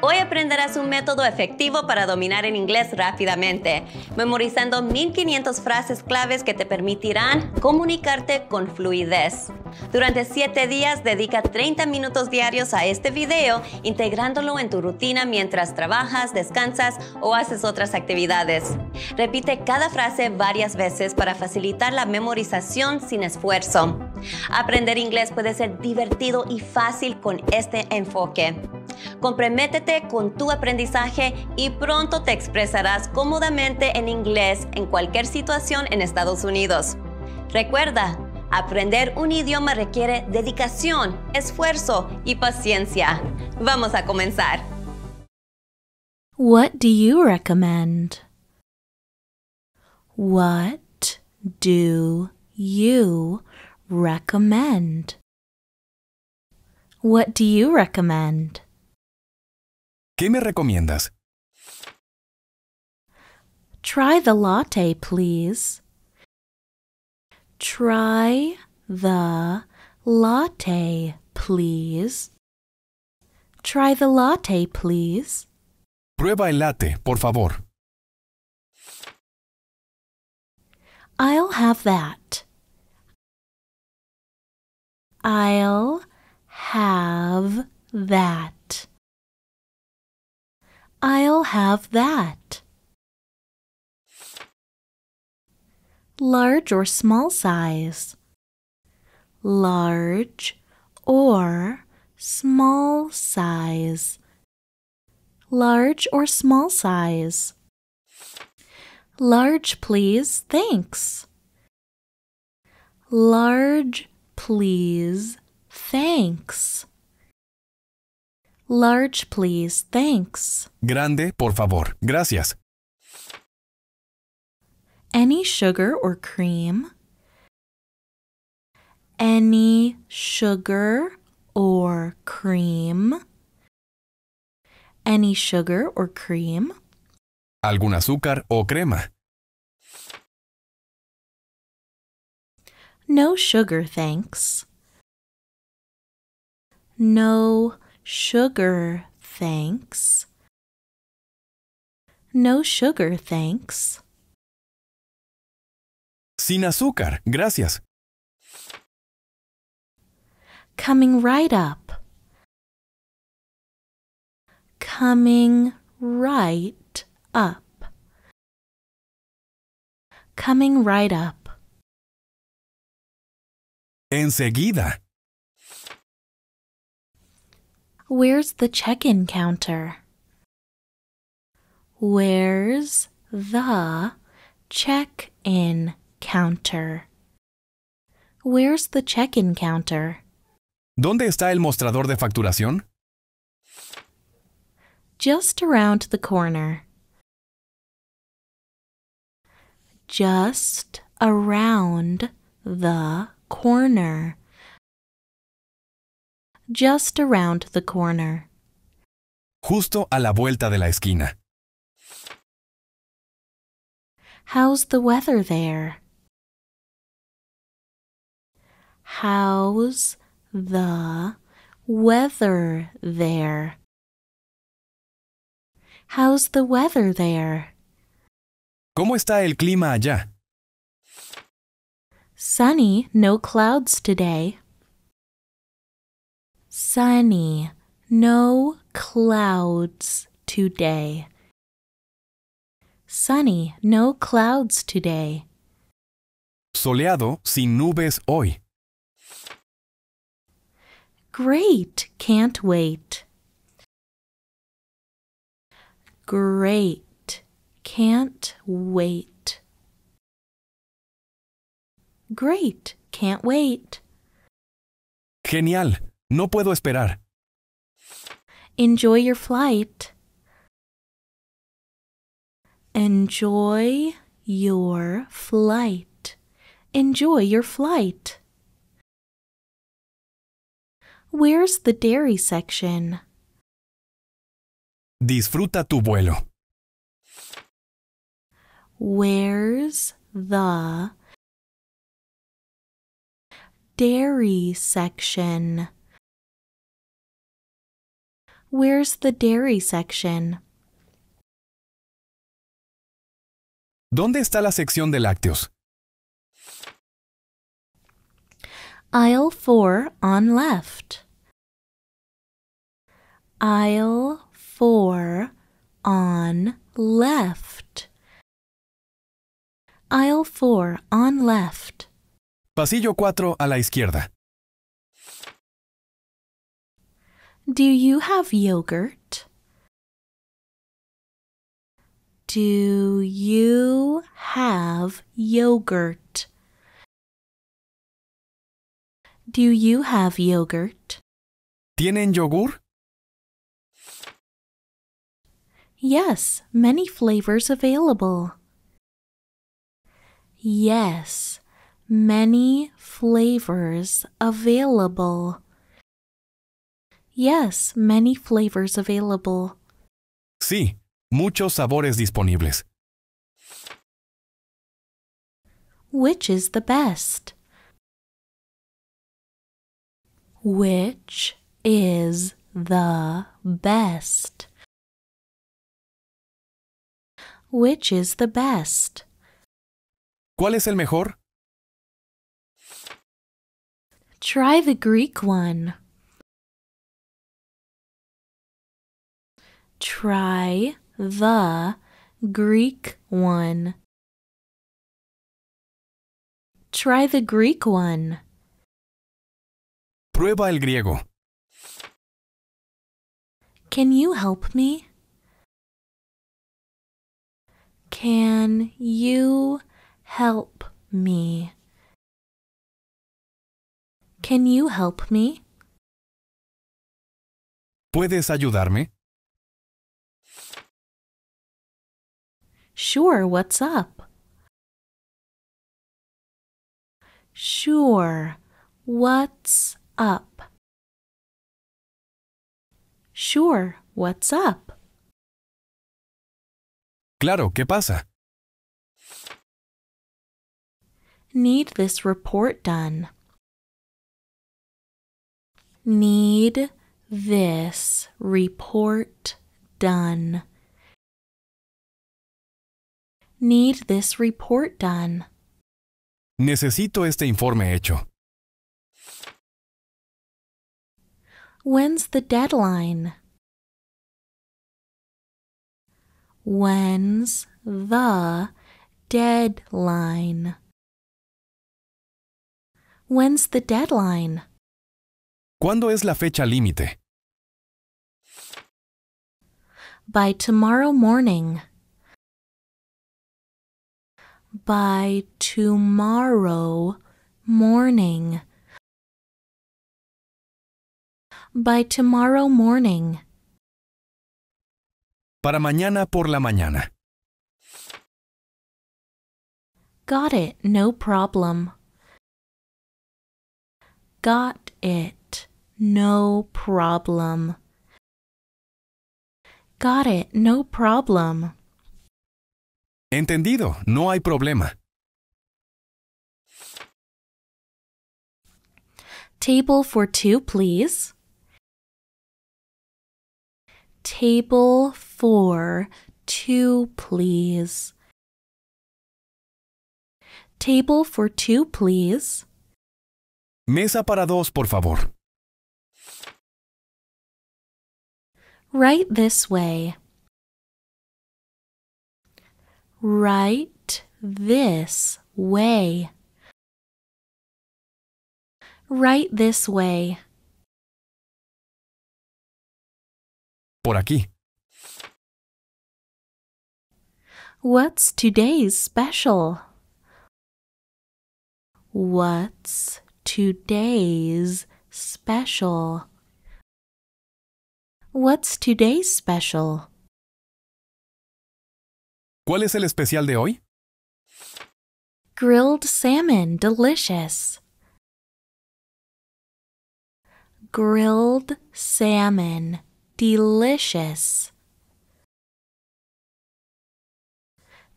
Hoy aprenderás un método efectivo para dominar el inglés rápidamente, memorizando 1500 frases claves que te permitirán comunicarte con fluidez. Durante 7 días dedica 30 minutos diarios a este video, integrándolo en tu rutina mientras trabajas, descansas o haces otras actividades. Repite cada frase varias veces para facilitar la memorización sin esfuerzo. Aprender inglés puede ser divertido y fácil con este enfoque. Comprométete con tu aprendizaje y pronto te expresarás cómodamente en inglés en cualquier situación en Estados Unidos. Recuerda, aprender un idioma requiere dedicación, esfuerzo y paciencia. Vamos a comenzar. What do you recommend? What do you recommend? What do you recommend? ¿Qué me recomiendas? Try the latte, please. Try the latte, please. Try the latte, please. Prueba el latte, por favor. I'll have that. I'll have that. I'll have that. Large or small size. Large or small size. Large or small size. Large, please. Thanks. Large, please. Thanks. Large, please. Thanks. Grande, por favor. Gracias. Any sugar or cream? Any sugar or cream? Any sugar or cream? ¿Algún azúcar o crema? No sugar, thanks. No Sugar, thanks. No sugar, thanks. Sin azúcar, gracias. Coming right up. Coming right up. Coming right up. Enseguida. Where's the check in counter? Where's the check in counter? Where's the check in counter? ¿Dónde está el mostrador de facturación? Just around the corner. Just around the corner just around the corner. Justo a la vuelta de la esquina. How's the weather there? How's the weather there? How's the weather there? ¿Cómo está el clima allá? Sunny, no clouds today sunny, no clouds today. Sunny, no clouds today. Soleado, sin nubes hoy. Great, can't wait. Great, can't wait. Great, can't wait. Genial. No puedo esperar. Enjoy your flight. Enjoy your flight. Enjoy your flight. Where's the dairy section? Disfruta tu vuelo. Where's the dairy section? Where's the dairy section? ¿Dónde está la sección de lácteos? Aisle 4 on left. Aisle 4 on left. Aisle 4 on left. Pasillo 4 a la izquierda. Do you have yogurt? Do you have yogurt? Do you have yogurt? ¿Tienen yogur? Yes, many flavors available. Yes, many flavors available. Yes, many flavors available. Sí, muchos sabores disponibles. Which is the best? Which is the best? Which is the best? ¿Cuál es el mejor? Try the Greek one. try the Greek one. Try the Greek one. Prueba el griego. Can you help me? Can you help me? Can you help me? ¿Puedes ayudarme? Sure, what's up? Sure, what's up? Sure, what's up? Claro, ¿qué pasa? Need this report done. Need this report done need this report done. Necesito este informe hecho. When's the deadline? When's the deadline? When's the deadline? ¿Cuándo es la fecha límite? By tomorrow morning by tomorrow morning. By tomorrow morning. Para mañana por la mañana. Got it, no problem. Got it, no problem. Got it, no problem. Entendido, no hay problema. Table for two, please. Table for two, please. Table for two, please. Mesa para dos, por favor. Right this way. Right this way. Right this way. Por aquí. What's today's special? What's today's special? What's today's special? ¿Cuál es el especial de hoy? Grilled salmon, delicious. Grilled salmon, delicious.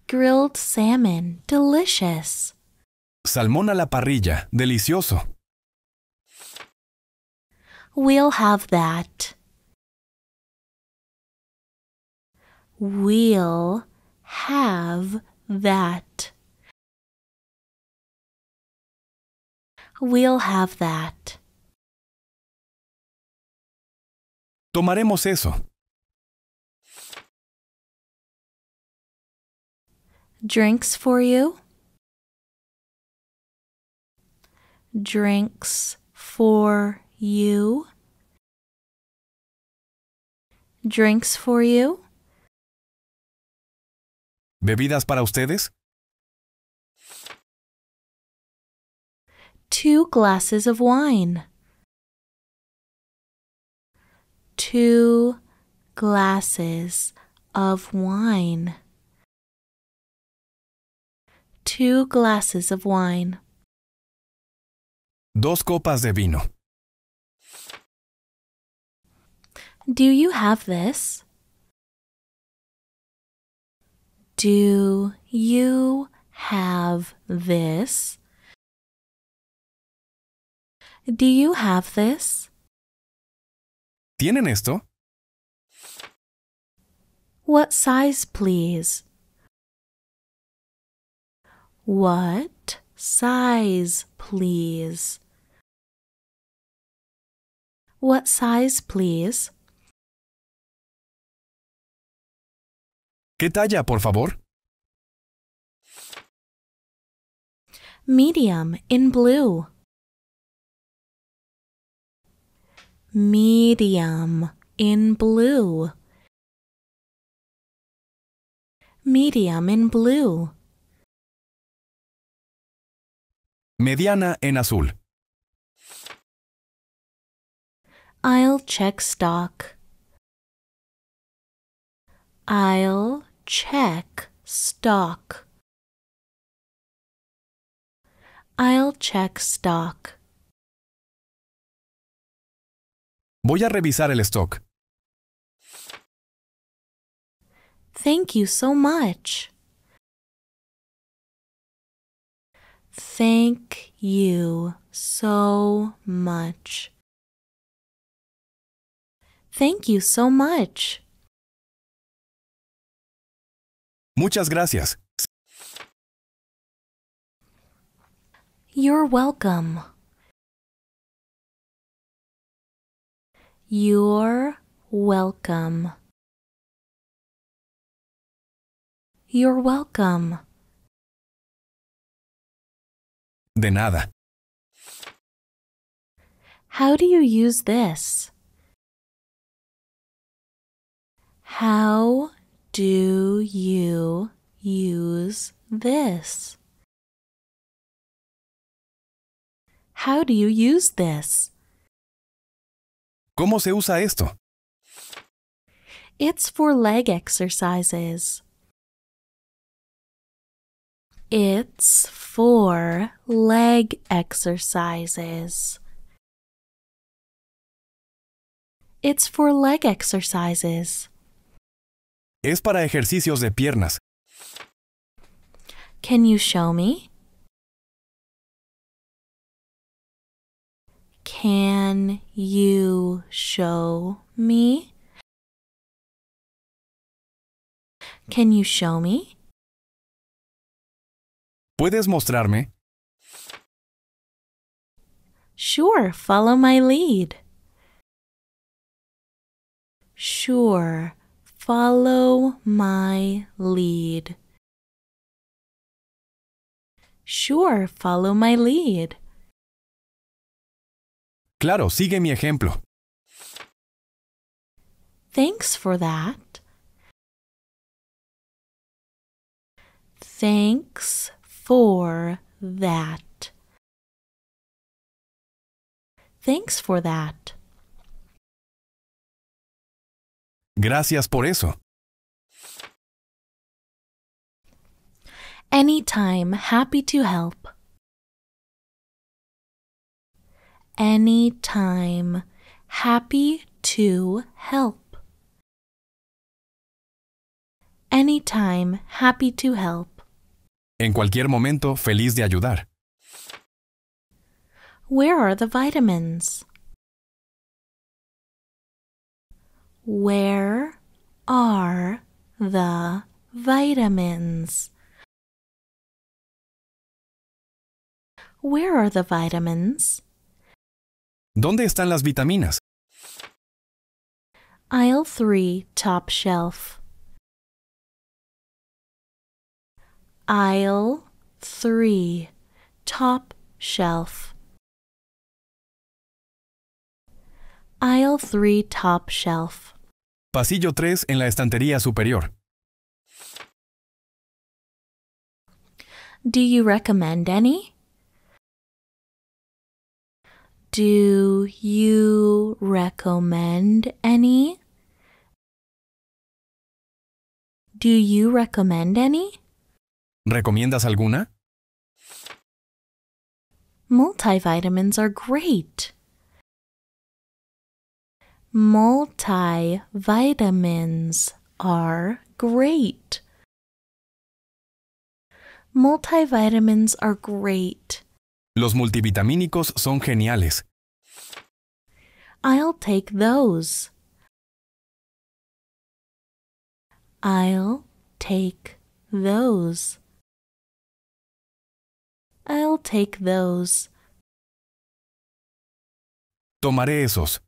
Grilled salmon, delicious. Salmón a la parrilla, delicioso. We'll have that. We'll have that. We'll have that. Tomaremos eso. Drinks for you. Drinks for you. Drinks for you. ¿Bebidas para ustedes? Two glasses of wine. Two glasses of wine. Two glasses of wine. Dos copas de vino. Do you have this? Do you have this? Do you have this? ¿Tienen esto? What size, please? What size, please? What size, please? ¿Qué talla, por favor? Medium in blue. Medium in blue. Medium in blue. Mediana en azul. I'll check stock. I'll check stock. I'll check stock. Voy a revisar el stock. Thank you so much. Thank you so much. Thank you so much. Muchas gracias. You're welcome. You're welcome. You're welcome. De nada. How do you use this? How do you use this? How do you use this? ¿Cómo se usa esto? It's for leg exercises. It's for leg exercises. It's for leg exercises. Es para ejercicios de piernas. Can you show me? Can you show me? Can you show me? ¿Puedes mostrarme? Sure, follow my lead. Sure, Follow my lead. Sure, follow my lead. Claro, sigue mi ejemplo. Thanks for that. Thanks for that. Thanks for that. Gracias por eso. Anytime, happy to help. Anytime, happy to help. Anytime, happy to help. En cualquier momento, feliz de ayudar. Where are the vitamins? Where are the vitamins? Where are the vitamins? ¿Dónde están las vitaminas? Aisle 3, top shelf. Aisle 3, top shelf. Aisle 3, top shelf. Vasillo 3 en la estantería superior. Do you recommend any? Do you recommend any? Do you recommend any? ¿Recomiendas alguna? Multivitamins are great. multivitamins are great. Multivitamins are great. Los multivitamínicos son geniales. I'll take those. I'll take those. I'll take those. Tomaré esos.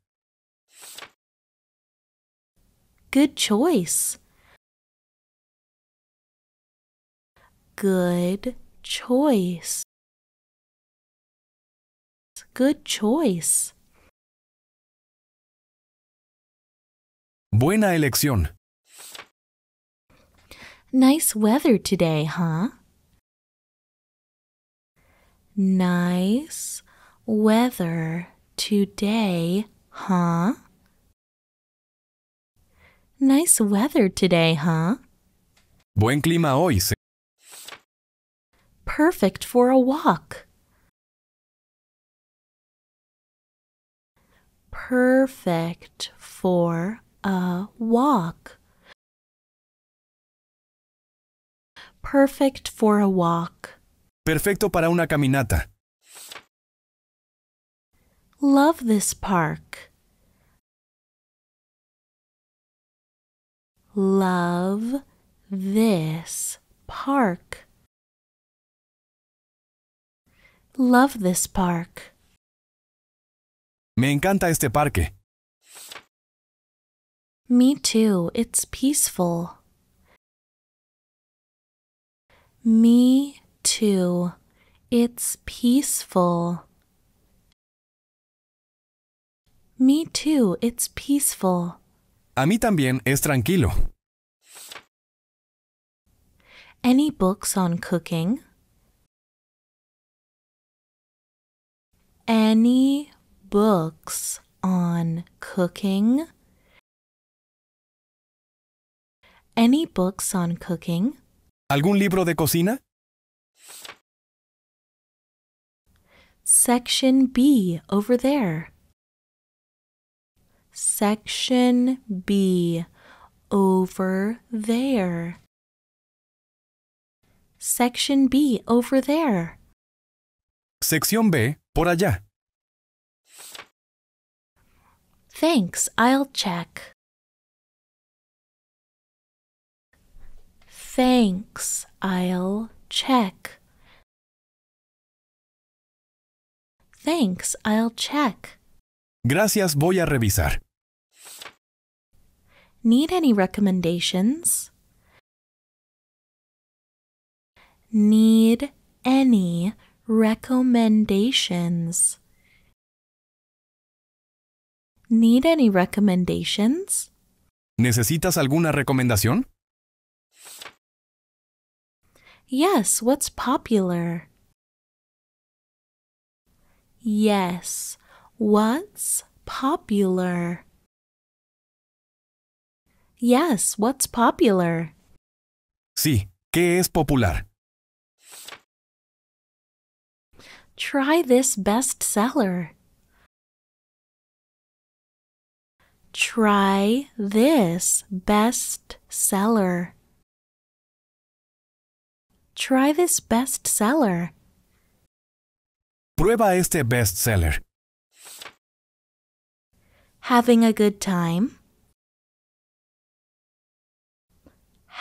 Good choice. Good choice. Good choice. Buena elección. Nice weather today, huh? Nice weather today, huh? Nice weather today, huh? Buen clima hoy. Perfect for a walk. Perfect for a walk. Perfect for a walk. Perfecto para una caminata. Love this park. love this park. Love this park. Me encanta este parque. Me too. It's peaceful. Me too. It's peaceful. Me too. It's peaceful. A mí también es tranquilo. Any books on cooking? Any books on cooking? Any books on cooking? ¿Algún libro de cocina? Section B over there. Section B over there. Section B over there. Sección B por allá. Thanks, I'll check. Thanks, I'll check. Thanks, I'll check. Gracias, voy a revisar. Need any recommendations? Need any recommendations? Need any recommendations? ¿Necesitas alguna recomendación? Yes, what's popular? Yes, what's popular? Yes, what's popular? Sí, ¿qué es popular? Try this bestseller. Try this bestseller. Try this bestseller. Prueba este bestseller. Having a good time.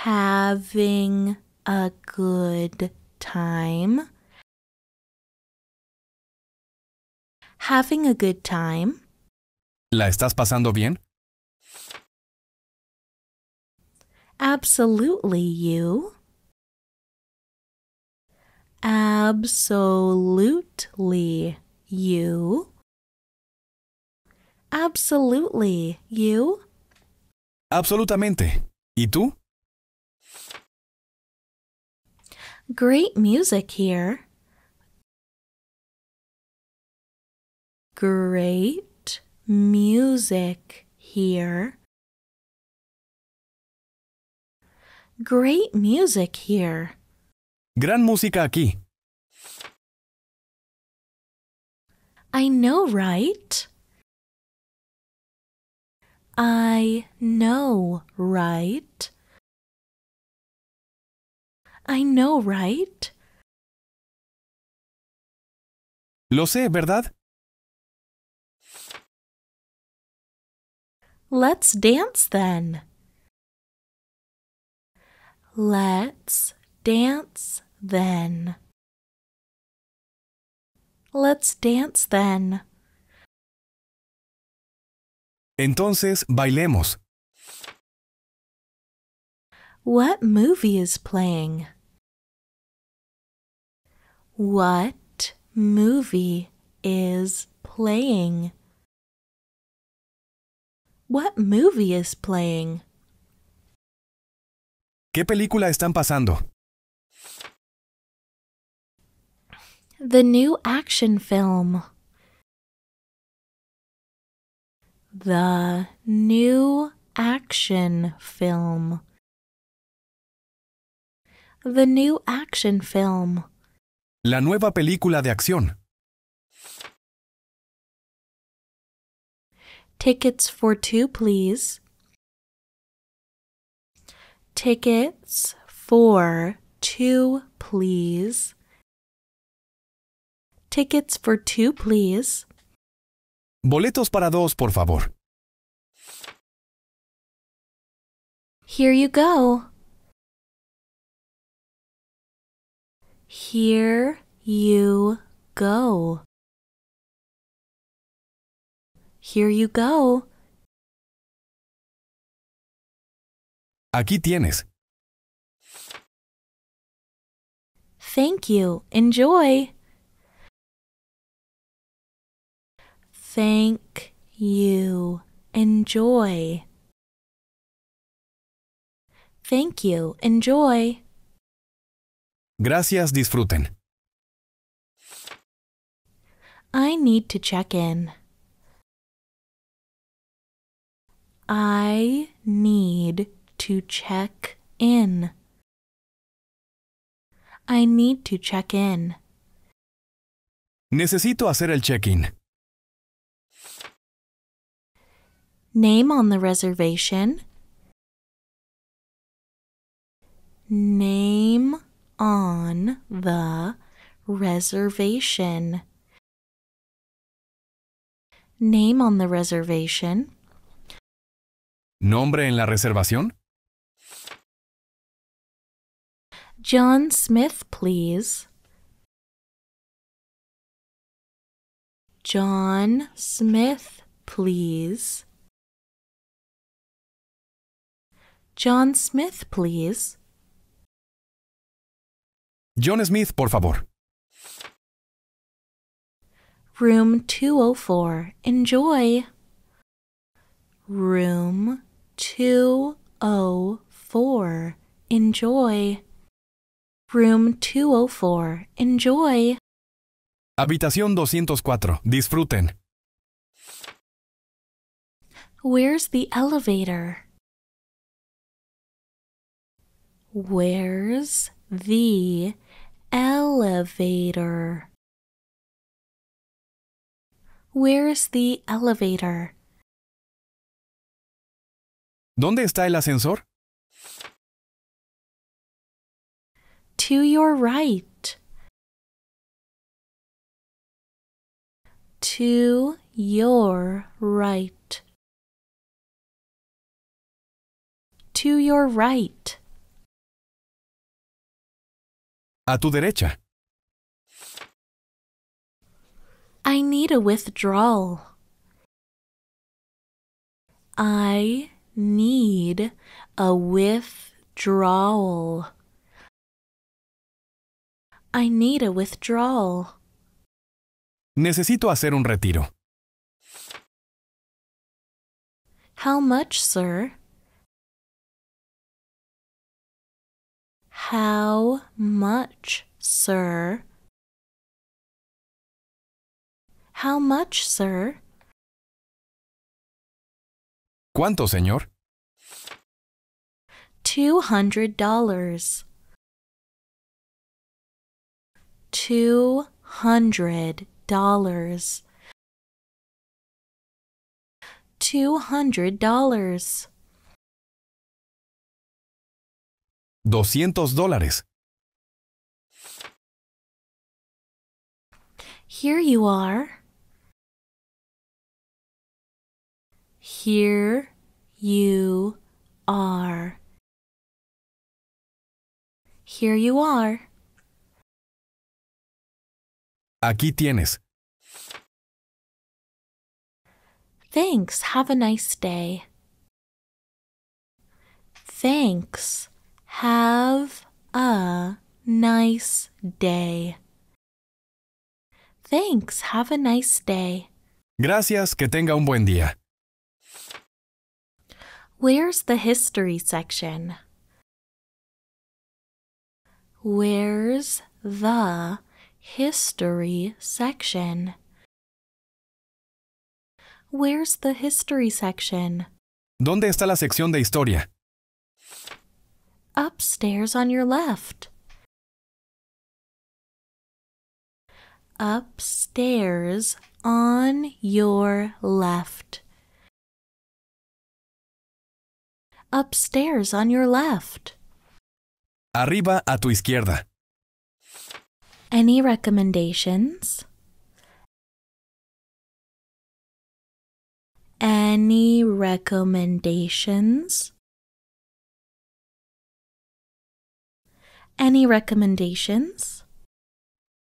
having a good time. Having a good time. ¿La estás pasando bien? Absolutely, you. Absolutely, you. Absolutely, you. Absolutamente. ¿Y tú? Great music here. Great music here. Great music here. Gran música aquí. I know, right? I know, right? I know, right? Lo sé, ¿verdad? Let's dance then. Let's dance then. Let's dance then. Entonces, bailemos. What movie is playing? What movie is playing? What movie is playing? ¿Qué película están pasando? The new action film. The new action film. The new action film. la nueva película de acción. Tickets for two, please. Tickets for two, please. Tickets for two, please. Boletos para dos, por favor. Here you go. Here you go. Here you go. Aquí tienes. Thank you. Enjoy. Thank you. Enjoy. Thank you. Enjoy. Gracias, disfruten. I need to check in. I need to check in. I need to check in. Necesito hacer el check-in. Name on the reservation. Name on the reservation. Name on the reservation. ¿Nombre en la reservación? John Smith, please. John Smith, please. John Smith, please. John Smith, por favor. Room 204. Enjoy. Room 204. Enjoy. Room 204. Enjoy. Habitación 204. Disfruten. Where's the elevator? Where's the elevator. Where is the elevator? ¿Dónde está el ascensor? To your right. To your right. To your right. A tu derecha. I need a withdrawal. I need a withdrawal. I need a withdrawal. Necesito hacer un retiro. How much, sir? How much, sir? How much, sir? ¿Cuánto, señor? Two hundred dollars. Two hundred dollars. Two hundred dollars. 200 dólares. Here you are. Here you are. Here you are. Aquí tienes. Thanks. Have a nice day. Thanks. Have a nice day. Thanks. Have a nice day. Gracias. Que tenga un buen día. Where's the history section? Where's the history section? Where's the history section? ¿Dónde está la sección de historia? upstairs on your left. Upstairs on your left. Upstairs on your left. Arriba a tu izquierda. Any recommendations? Any recommendations? Any recommendations?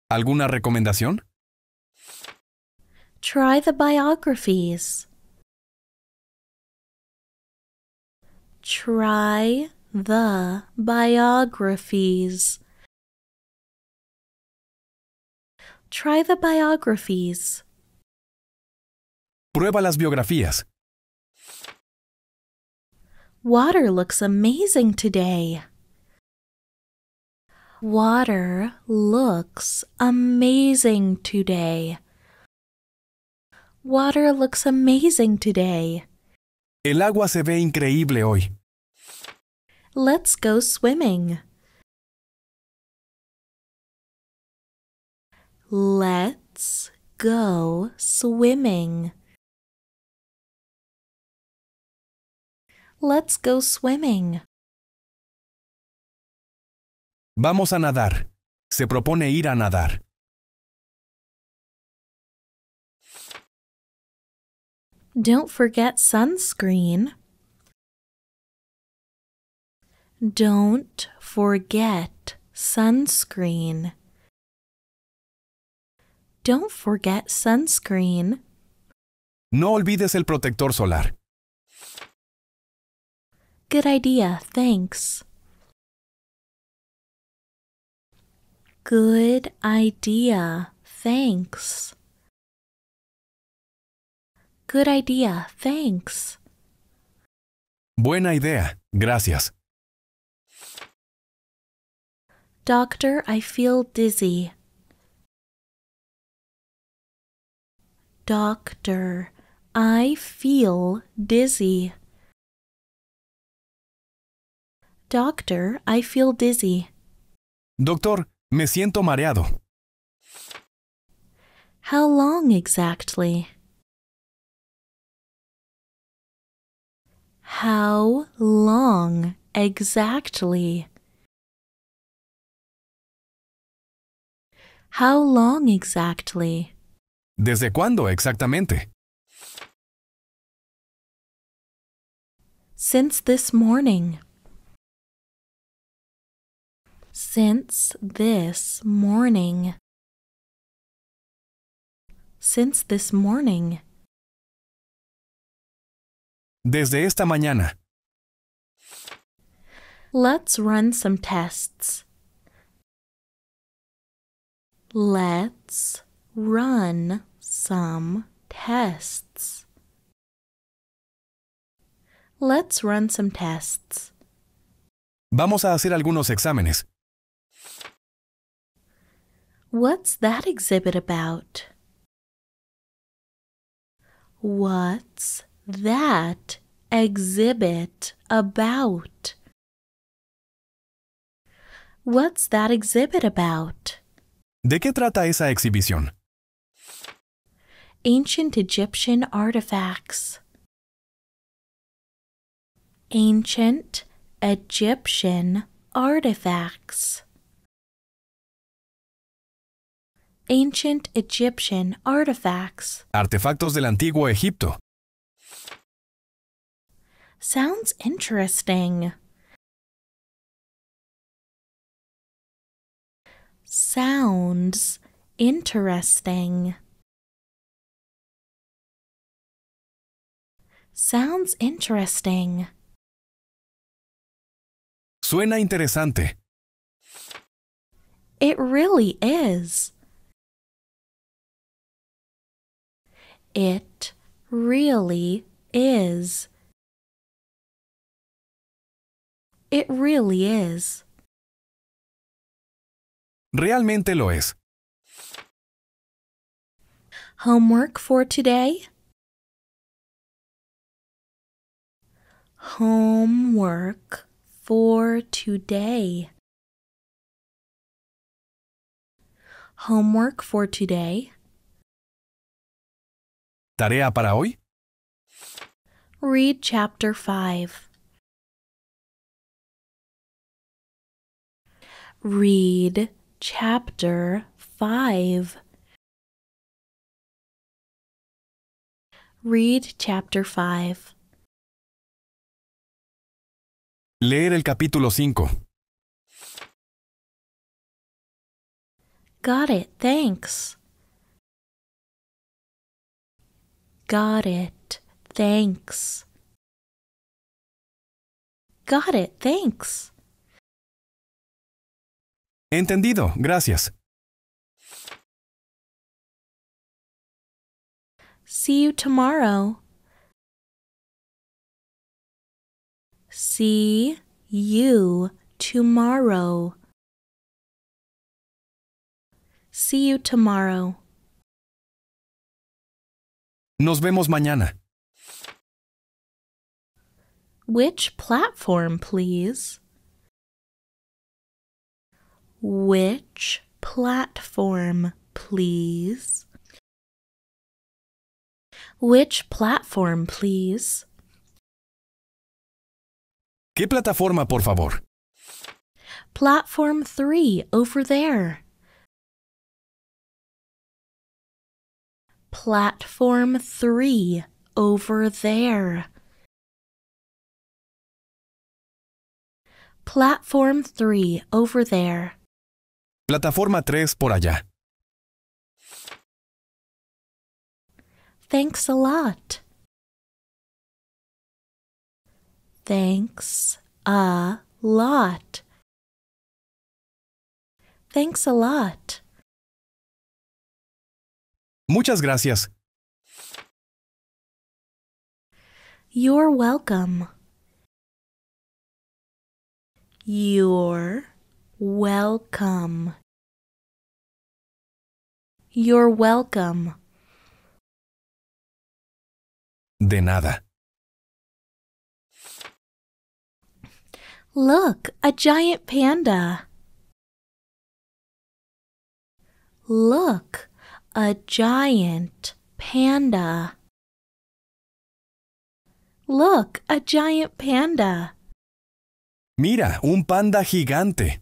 ¿Alguna recomendación? Try the biographies. Try the biographies. Try the biographies. Prueba las biografías. Water looks amazing today. Water looks amazing today. Water looks amazing today. El agua se ve increíble hoy. Let's go swimming. Let's go swimming. Let's go swimming. Vamos a nadar. Se propone ir a nadar. Don't forget sunscreen. Don't forget sunscreen. Don't forget sunscreen. No olvides el protector solar. Good idea, thanks. Good idea, thanks. Good idea, thanks. Buena idea, gracias. Doctor, I feel dizzy. Doctor, I feel dizzy. Doctor, I feel dizzy. Doctor, Me siento mareado. How long exactly? How long exactly? How long exactly? ¿Desde cuándo exactamente? Since this morning. since this morning. Since this morning. Desde esta mañana. Let's run some tests. Let's run some tests. Let's run some tests. Vamos a hacer algunos exámenes. What's that exhibit about? What's that exhibit about? What's that exhibit about? ¿De qué trata esa exhibición? Ancient Egyptian artifacts. Ancient Egyptian artifacts. ancient Egyptian artifacts. Artefactos del antiguo Egipto. Sounds interesting. Sounds interesting. Sounds interesting. Suena interesante. It really is. it really is. It really is. Realmente lo es. Homework for today? Homework for today. Homework for today. ¿Tarea para hoy? Read chapter 5. Read chapter 5. Read chapter 5. Leer el capítulo 5. Got it, thanks. Got it. Thanks. Got it. Thanks. Entendido. Gracias. See you tomorrow. See you tomorrow. See you tomorrow. Nos vemos mañana. Which platform, please? Which platform, please? Which platform, please? ¿Qué plataforma, por favor? Platform 3, over there. platform three over there. Platform 3 over there. Plataforma 3 por allá. Thanks a lot. Thanks a lot. Thanks a lot. Muchas gracias. You're welcome. You're welcome. You're welcome. De nada. Look, a giant panda. Look, a giant panda. Look, a giant panda. Mira, un panda gigante.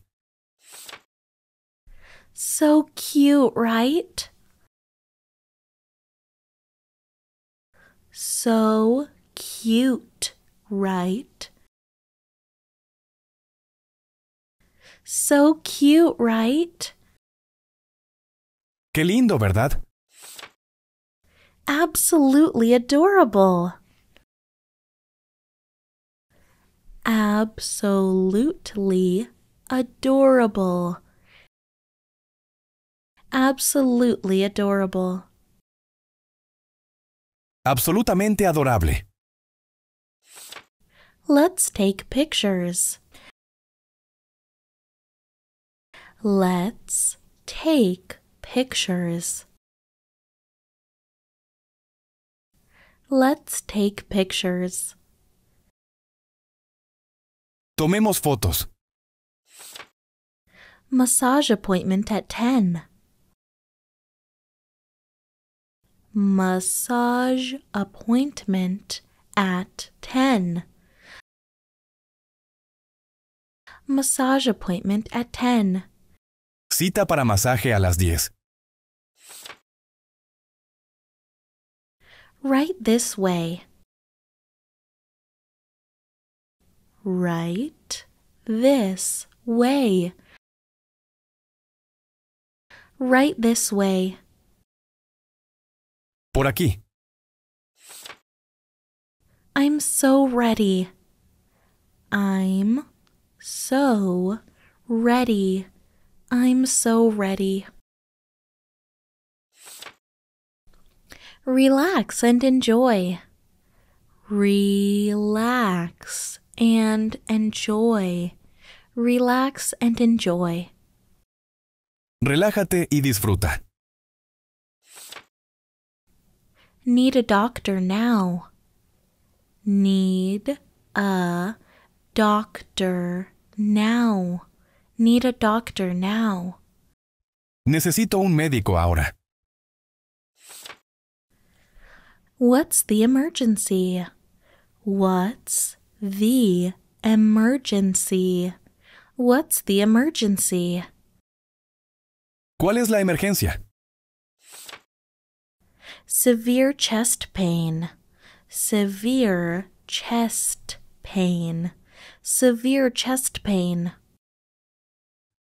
So cute, right? So cute, right? So cute, right? Qué lindo, ¿verdad? Absolutely adorable. Absolutely adorable. Absolutely adorable. Absolutamente adorable. Let's take pictures. Let's take pictures. Let's take pictures. Tomemos fotos. Massage appointment at 10. Massage appointment at 10. Massage appointment at 10. Cita para masaje a las diez. Right this way. Right this way. Right this way. Por aquí. I'm so ready. I'm so ready. I'm so ready. Relax and enjoy. Relax and enjoy. Relax and enjoy. Relájate y disfruta. Need a doctor now. Need a doctor now. Need a doctor now. Necesito un médico ahora. What's the emergency? What's the emergency? What's the emergency? ¿Cuál es la emergencia? Severe chest pain. Severe chest pain. Severe chest pain.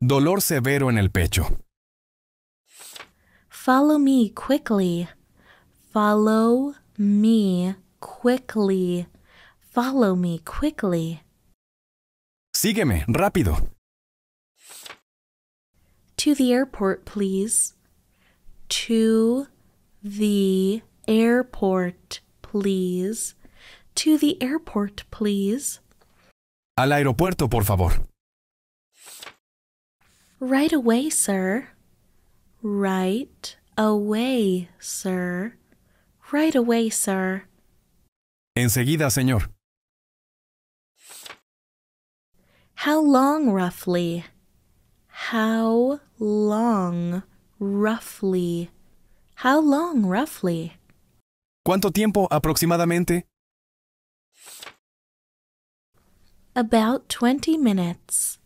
Dolor severo en el pecho. Follow me quickly. Follow me quickly. Follow me quickly. Sígueme, rápido. To the airport, please. To the airport, please. To the airport, please. Al aeropuerto, por favor. Right away, sir. Right away, sir. Right away, sir. Enseguida, señor. How long, roughly? How long, roughly? How long, roughly? ¿Cuánto tiempo aproximadamente? About 20 minutes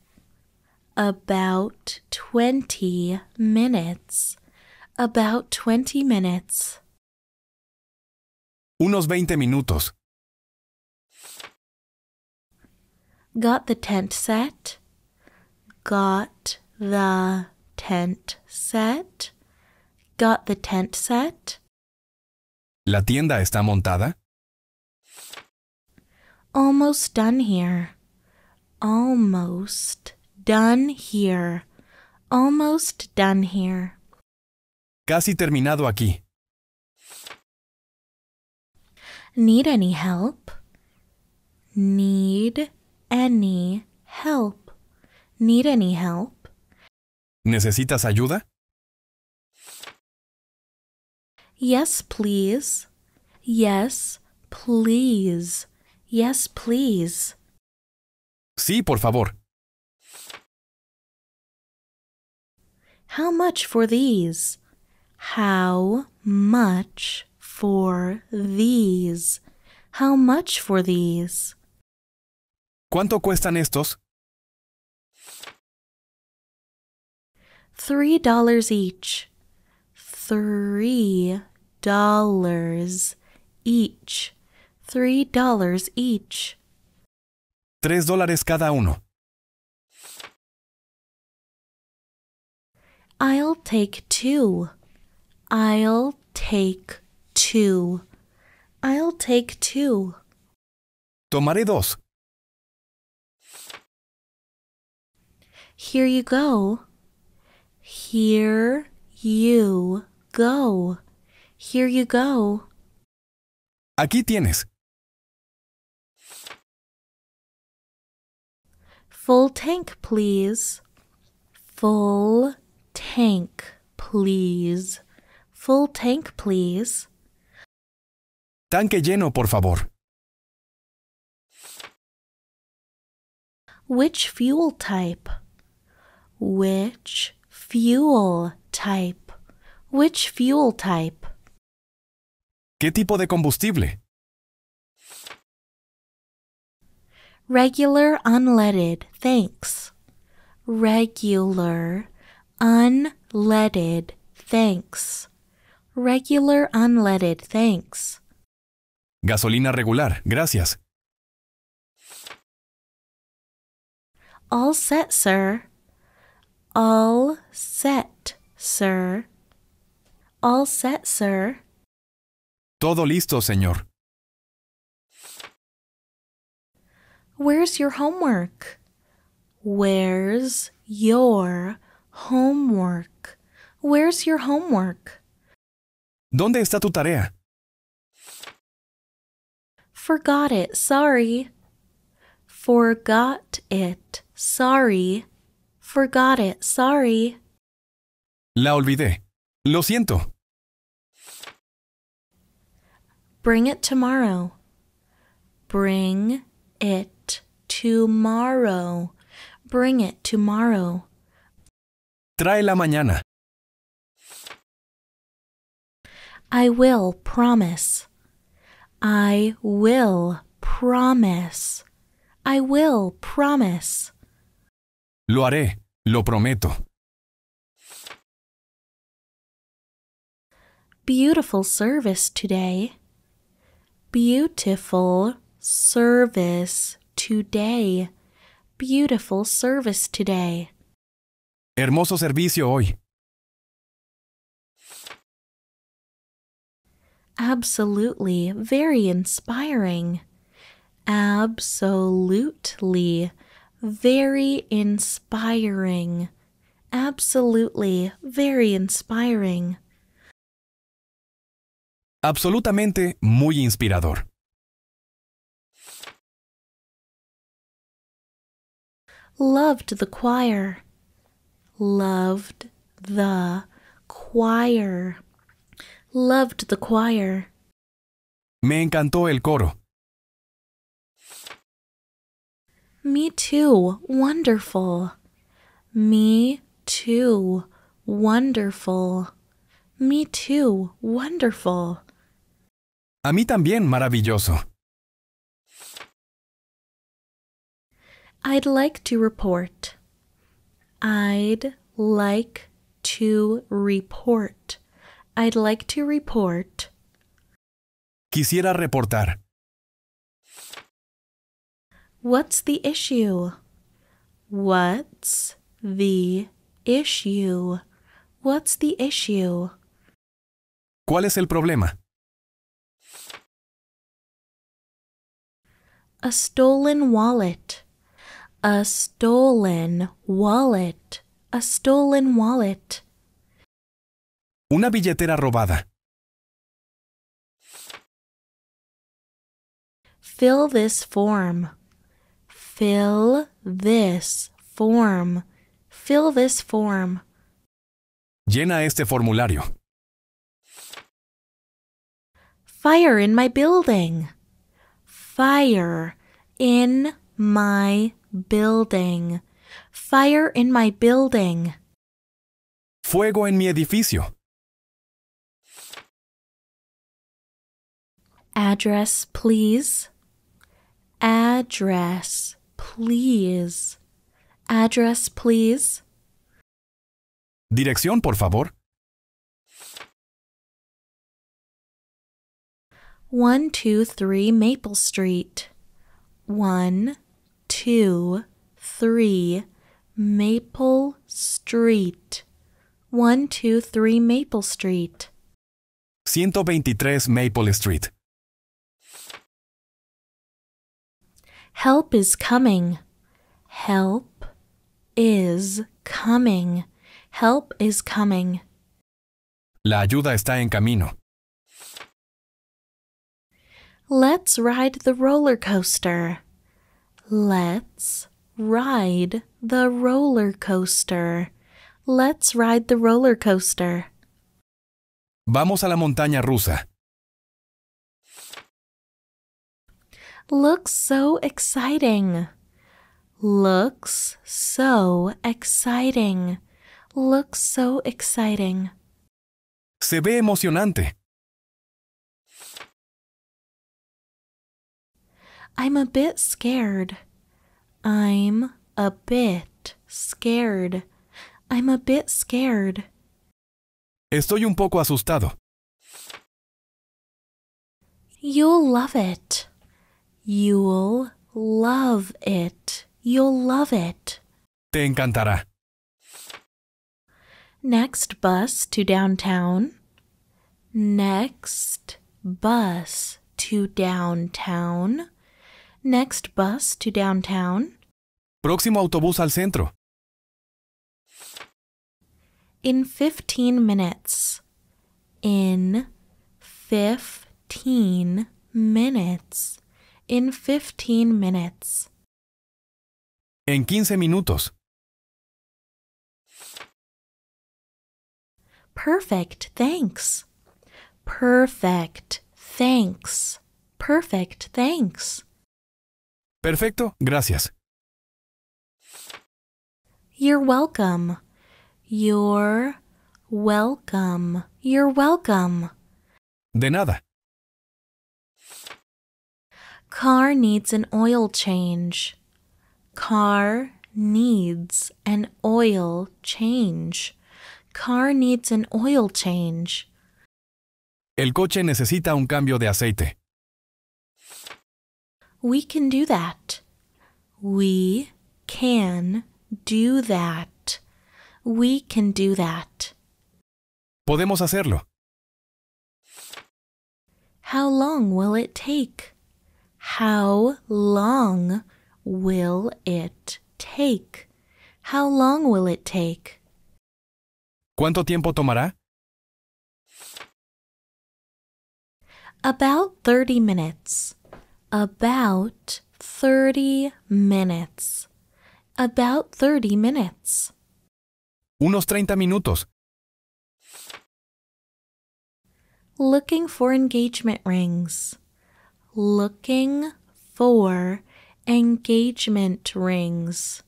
about 20 minutes. About 20 minutes. Unos 20 minutos. Got the tent set. Got the tent set. Got the tent set. ¿La tienda está montada? Almost done here. Almost done here. Almost done here. Casi terminado aquí. Need any help? Need any help? Need any help? ¿Necesitas ayuda? Yes, please. Yes, please. Yes, please. Sí, por favor. How much for these? How much for these? How much for these? ¿Cuánto cuestan estos? Three dollars each. Three dollars each. Three dollars each. Tres dólares cada uno. I'll take two. I'll take two. I'll take two. Tomaré dos. Here you go. Here you go. Here you go. Aquí tienes. Full tank, please. Full tank, please. Full tank, please. Tanque lleno, por favor. Which fuel type? Which fuel type? Which fuel type? ¿Qué tipo de combustible? Regular unleaded, thanks. Regular unleaded thanks. Regular unleaded thanks. Gasolina regular, gracias. All set, sir. All set, sir. All set, sir. Todo listo, señor. Where's your homework? Where's your Homework. Where's your homework? ¿Dónde está tu tarea? Forgot it. Sorry. Forgot it. Sorry. Forgot it. Sorry. La olvidé. Lo siento. Bring it tomorrow. Bring it tomorrow. Bring it tomorrow. Trae la mañana. I will promise. I will promise. I will promise. Lo haré, lo prometo. Beautiful service today. Beautiful service today. Beautiful service today. Hermoso servicio hoy. Absolutely. Very inspiring. Absolutely. Very inspiring. Absolutely. Very inspiring. Absolutamente muy inspirador. Loved the choir loved the choir. Loved the choir. Me encantó el coro. Me too. Wonderful. Me too. Wonderful. Me too. Wonderful. A mí también maravilloso. I'd like to report. I'd like to report. I'd like to report. Quisiera reportar. What's the issue? What's the issue? What's the issue? ¿Cuál es el problema? A stolen wallet. A stolen wallet. A stolen wallet. Una billetera robada. Fill this form. Fill this form. Fill this form. Llena este formulario. Fire in my building. Fire in my building. Fire in my building. Fuego en mi edificio. Address, please. Address, please. Address, please. Dirección, por favor. 123 Maple Street. 1 two three Maple Street. One two three Maple Street. 123 Maple Street. Help is coming. Help is coming. Help is coming. La ayuda está en camino. Let's ride the roller coaster. Let's ride the roller coaster. Let's ride the roller coaster. Vamos a la montaña rusa. Looks so exciting. Looks so exciting. Looks so exciting. Se ve emocionante. I'm a bit scared. I'm a bit scared. I'm a bit scared. Estoy un poco asustado. You'll love it. You'll love it. You'll love it. Te encantará. Next bus to downtown. Next bus to downtown. Next bus to downtown. Próximo autobús al centro. In 15 minutes. In 15 minutes. In 15 minutes. En quince minutos. Perfect, thanks. Perfect, thanks. Perfect, thanks. Perfecto, gracias. You're welcome. You're welcome. You're welcome. De nada. Car needs an oil change. Car needs an oil change. Car needs an oil change. El coche necesita un cambio de aceite. We can do that. We can do that. We can do that. Podemos hacerlo. How long will it take? How long will it take? How long will it take? ¿Cuánto tiempo tomará? About 30 minutes about 30 minutes. About 30 minutes. Unos 30 minutos. Looking for engagement rings. Looking for engagement rings.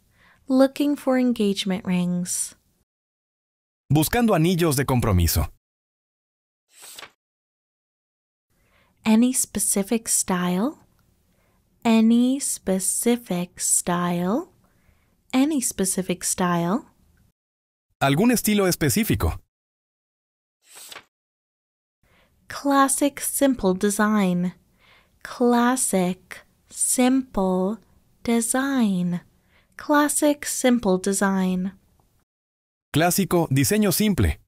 Looking for engagement rings. Buscando anillos de compromiso. Any specific style? any specific style, any specific style. Algún estilo específico. Classic simple design. Classic simple design. Classic simple design. Clásico diseño simple.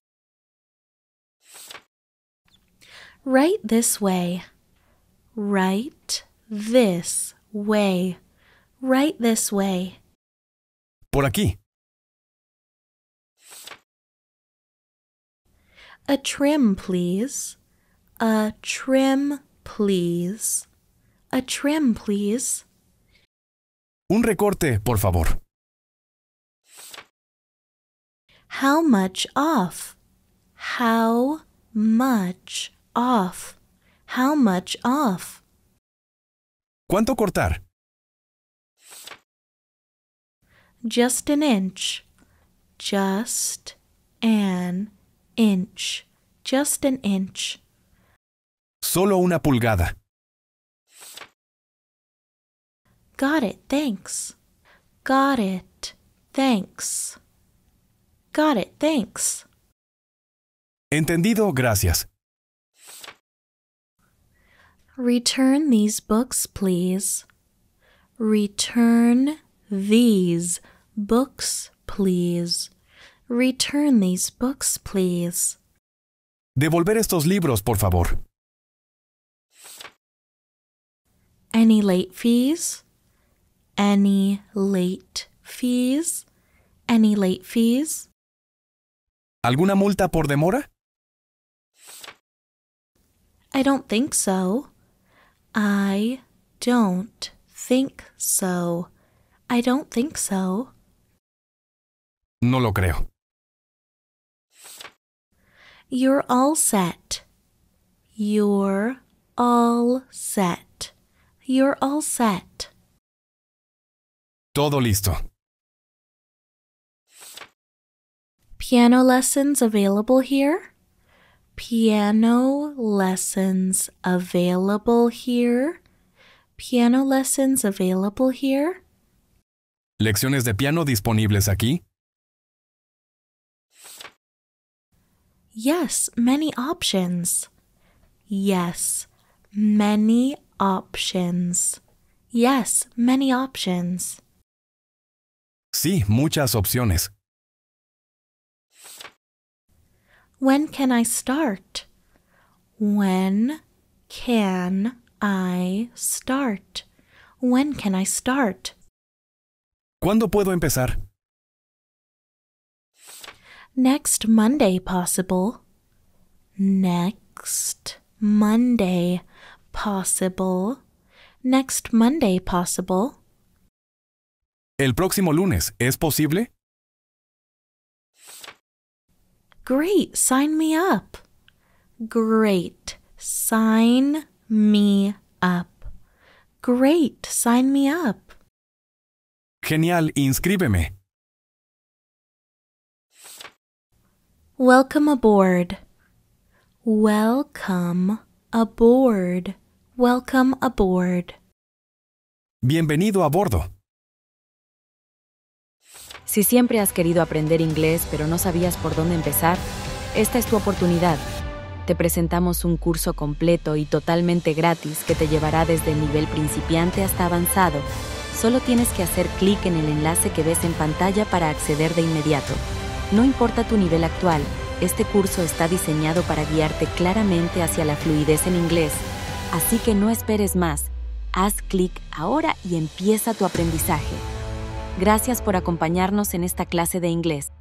Right this way. Right this way. Right this way. Por aquí. A trim, please. A trim, please. A trim, please. Un recorte, por favor. How much off? How much off? How much off? ¿Cuánto cortar? Just an inch. Just an inch. Just an inch. Solo una pulgada. Got it, thanks. Got it, thanks. Got it, thanks. Entendido, gracias. Return these books, please. Return these books, please. Return these books, please. Devolver estos libros, por favor. Any late fees? Any late fees? Any late fees? ¿Alguna multa por demora? I don't think so. I don't think so. I don't think so. No lo creo. You're all set. You're all set. You're all set. Todo listo. Piano lessons available here? piano lessons available here? Piano lessons available here? Lecciones de piano disponibles aquí? Yes, many options. Yes, many options. Yes, many options. Sí, muchas opciones. When can I start? When can I start? When can I start? ¿Cuándo puedo empezar? Next Monday possible. Next Monday possible. Next Monday possible. El próximo lunes, ¿es posible? Great, sign me up. Great, sign me up. Great, sign me up. Genial, inscríbeme. Welcome aboard. Welcome aboard. Welcome aboard. Bienvenido a bordo. Si siempre has querido aprender inglés pero no sabías por dónde empezar, esta es tu oportunidad. Te presentamos un curso completo y totalmente gratis que te llevará desde el nivel principiante hasta avanzado. Solo tienes que hacer clic en el enlace que ves en pantalla para acceder de inmediato. No importa tu nivel actual, este curso está diseñado para guiarte claramente hacia la fluidez en inglés. Así que no esperes más. Haz clic ahora y empieza tu aprendizaje. Gracias por acompañarnos en esta clase de inglés.